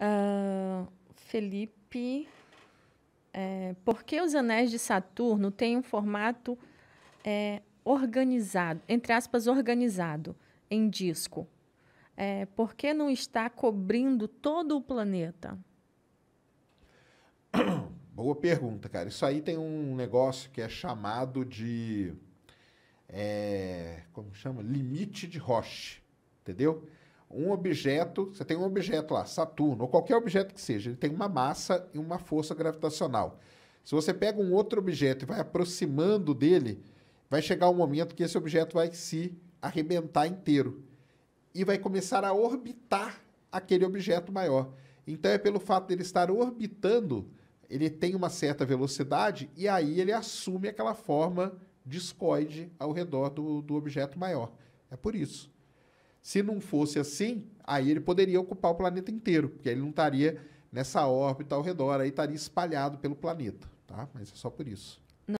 Uh, Felipe, é, por que os anéis de Saturno têm um formato é, organizado, entre aspas, organizado, em disco? É, por que não está cobrindo todo o planeta? Boa pergunta, cara. Isso aí tem um negócio que é chamado de. É, como chama? Limite de Roche. Entendeu? um objeto, você tem um objeto lá, Saturno, ou qualquer objeto que seja, ele tem uma massa e uma força gravitacional. Se você pega um outro objeto e vai aproximando dele, vai chegar um momento que esse objeto vai se arrebentar inteiro e vai começar a orbitar aquele objeto maior. Então é pelo fato dele estar orbitando, ele tem uma certa velocidade e aí ele assume aquela forma discoide ao redor do, do objeto maior. É por isso. Se não fosse assim, aí ele poderia ocupar o planeta inteiro, porque ele não estaria nessa órbita ao redor, aí estaria espalhado pelo planeta, tá? Mas é só por isso.